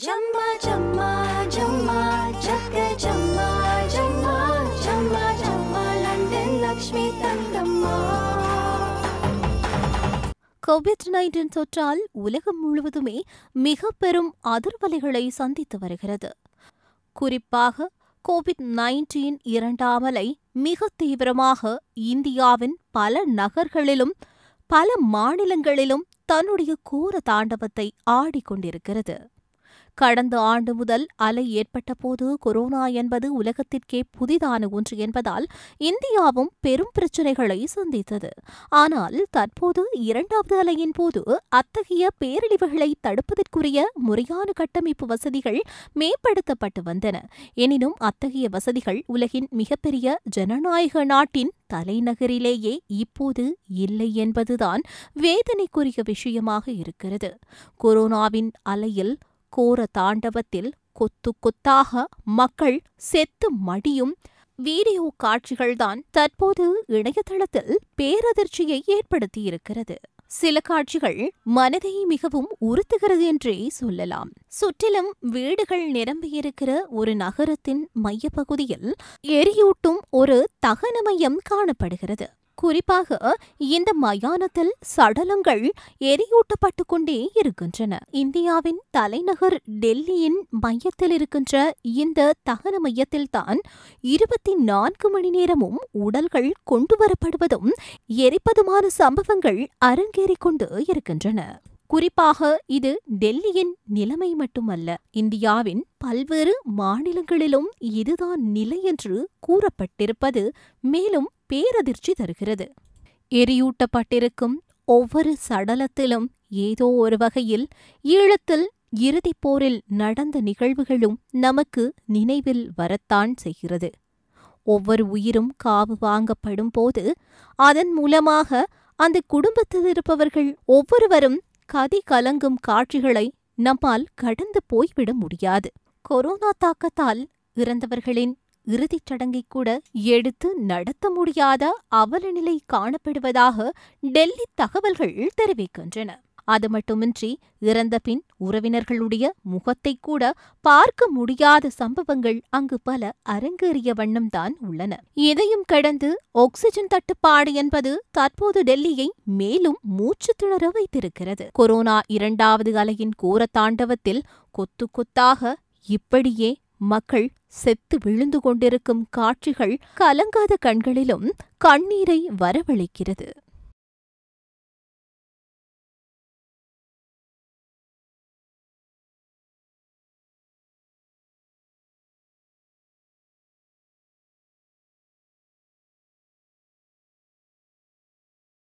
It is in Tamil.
லக்ஷ்மி தங்கம்மா கோவிட் நைன்டீன் தொற்றால் உலகம் முழுவதுமே மிக பெரும் அதிர்வலைகளை சந்தித்து வருகிறது குறிப்பாக கோவிட் நைன்டீன் இரண்டாம் அலை மிக தீவிரமாக இந்தியாவின் பல நகர்களிலும் பல மாநிலங்களிலும் தன்னுடைய கூர தாண்டவத்தை ஆடிக்கொண்டிருக்கிறது கடந்த ஆண்டு முதல் அலை ஏற்பட்டபோது கொரோனா என்பது உலகத்திற்கே புதிதான ஒன்று என்பதால் இந்தியாவும் பெரும் பிரச்சினைகளை சந்தித்தது ஆனால் தற்போது இரண்டாவது அலையின் போது அத்தகைய பேரழிவுகளை தடுப்பதற்குரிய முறையான கட்டமைப்பு வசதிகள் மேம்படுத்தப்பட்டு வந்தன எனினும் அத்தகைய வசதிகள் உலகின் மிகப்பெரிய ஜனநாயக நாட்டின் தலைநகரிலேயே இப்போது இல்லை என்பதுதான் வேதனைக்குரிய விஷயமாக இருக்கிறது கொரோனாவின் அலையில் கோர தாண்டவத்தில் கொத்து கொத்தாக மக்கள் செத்து மடியும் வீடியோ காட்சிகள்தான் தற்போது இணையதளத்தில் பேரதிர்ச்சியை ஏற்படுத்தியிருக்கிறது சில காட்சிகள் மனதை மிகவும் உறுத்துகிறது என்றே சொல்லலாம் சுற்றிலும் வீடுகள் நிரம்பியிருக்கிற ஒரு நகரத்தின் மையப்பகுதியில் எரியூட்டும் ஒரு தகன மையம் காணப்படுகிறது குறிப்பாக இந்த மயானத்தில் சடலங்கள் எரியூட்டப்பட்டு கொண்டே இருக்கின்றன இந்தியாவின் தலைநகர் டெல்லியின் மையத்தில் இருக்கின்ற இந்த தகன மையத்தில்தான் இருபத்தி நான்கு மணி நேரமும் உடல்கள் கொண்டுவரப்படுவதும் எரிப்பதுமான சம்பவங்கள் அரங்கேறிக் கொண்டு இருக்கின்றன குறிப்பாக இது டெல்லியின் நிலைமை மட்டுமல்ல இந்தியாவின் பல்வேறு மாநிலங்களிலும் இதுதான் நிலை என்று கூறப்பட்டிருப்பது மேலும் பேரதிர்ச்சி தருகிறது எரியூட்டப்பட்டிருக்கும் ஒவ்வொரு சடலத்திலும் ஏதோ ஒரு வகையில் ஈழத்தில் இறுதிப் போரில் நடந்த நிகழ்வுகளும் நமக்கு நினைவில் வரத்தான் செய்கிறது ஒவ்வொரு உயிரும் காவு வாங்கப்படும் போது அதன் மூலமாக அந்த குடும்பத்தில் இருப்பவர்கள் ஒவ்வொருவரும் கதி கலங்கும் காட்சிகளை நம்மால் கடந்து போய்விட முடியாது கொரோனா தாக்கத்தால் இறந்தவர்களின் இறுதிச் சடங்கை கூட எடுத்து நடத்த முடியாத அவலநிலை காணப்படுவதாக டெல்லி தகவல்கள் தெரிவிக்கின்றன அது மட்டுமின்றி இறந்த பின் உறவினர்களுடைய முகத்தை கூட பார்க்க முடியாத சம்பவங்கள் அங்கு பல அரங்கேறிய வண்ணம்தான் உள்ளன இதையும் கடந்து ஆக்சிஜன் தட்டுப்பாடு என்பது தற்போது டெல்லியை மேலும் மூச்சு திணற வைத்திருக்கிறது கொரோனா இரண்டாவது அலையின் கோர தாண்டவத்தில் கொத்து கொத்தாக இப்படியே மக்கள் செத்து விழுந்து கொண்டிருக்கும் காட்சிகள் கலங்காத கண்களிலும் கண்ணீரை வரவழைக்கிறது